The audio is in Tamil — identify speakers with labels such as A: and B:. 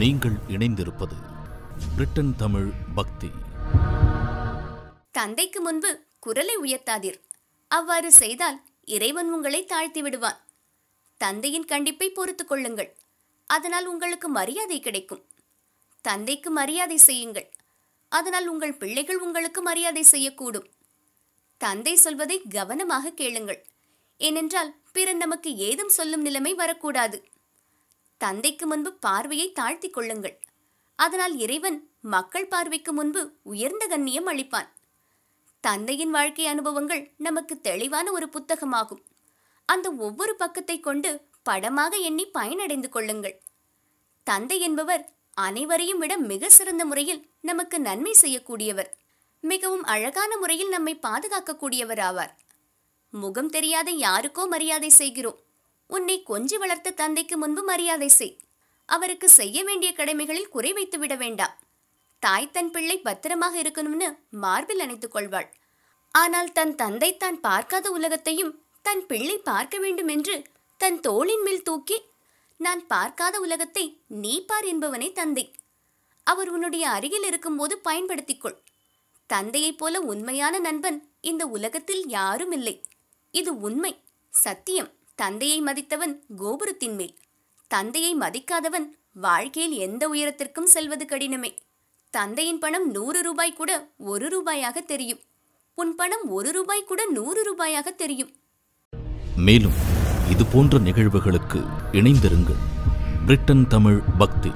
A: நீங்கள் இணைந்திருப்பது பிரிட்டன் தமிழ் பக்தி
B: தந்தைக்கு முன்பு குரலை உயர்த்தாதீர் அவ்வாறு செய்தால் இறைவன் உங்களை தாழ்த்தி விடுவான் தந்தையின் கண்டிப்பை பொறுத்துக் கொள்ளுங்கள் அதனால் உங்களுக்கு மரியாதை கிடைக்கும் தந்தைக்கு மரியாதை செய்யுங்கள் அதனால் உங்கள் பிள்ளைகள் உங்களுக்கு மரியாதை செய்யக்கூடும் தந்தை சொல்வதை கவனமாக கேளுங்கள் ஏனென்றால் பிறர் நமக்கு ஏதும் சொல்லும் நிலைமை வரக்கூடாது தந்தைக்கு முன்பு பார்வையை தாழ்த்தி கொள்ளுங்கள் அதனால் இறைவன் மக்கள் பார்வைக்கு முன்பு உயர்ந்த கண்ணியம் அளிப்பான் தந்தையின் வாழ்க்கை அனுபவங்கள் நமக்கு தெளிவான ஒரு புத்தகமாகும் அந்த ஒவ்வொரு பக்கத்தை கொண்டு படமாக எண்ணி பயனடைந்து கொள்ளுங்கள் தந்தை என்பவர் அனைவரையும் விட மிக சிறந்த முறையில் நமக்கு நன்மை செய்யக்கூடியவர் மிகவும் அழகான முறையில் நம்மை பாதுகாக்கக்கூடியவர் ஆவார் முகம் தெரியாத யாருக்கோ மரியாதை செய்கிறோம் உன்னை கொஞ்சி வளர்த்த தந்தைக்கு முன்பு மரியாதை செய் அவருக்கு செய்ய வேண்டிய கடமைகளில் குறை வைத்து விட வேண்டாம் தாய் தன் பிள்ளை பத்திரமாக இருக்கணும்னு மார்பில் அணைத்துக் கொள்வாள் ஆனால் தன் தந்தை தான் பார்க்காத உலகத்தையும் தன் பிள்ளை பார்க்க வேண்டும் என்று தன் தோளின் மேல் தூக்கி நான் பார்க்காத உலகத்தை நீ பார் என்பவனே தந்தை அவர் உன்னுடைய அருகில் இருக்கும்போது பயன்படுத்திக்கொள் தந்தையைப் போல உண்மையான நண்பன் இந்த உலகத்தில் யாரும் இல்லை இது உண்மை சத்தியம் தந்தையை மதித்தவன் கோபுரத்தின் மேல் தந்தையை மதிக்காதவன் வாழ்க்கையில் எந்த உயரத்திற்கும் செல்வது கடினமே தந்தையின் பணம் நூறு ரூபாய் கூட ஒரு ரூபாயாக தெரியும் உன் பணம் ஒரு ரூபாய் கூட நூறு ரூபாயாக தெரியும்
A: மேலும் இது போன்ற நிகழ்வுகளுக்கு இணைந்திருங்கள் பிரிட்டன் தமிழ் பக்தி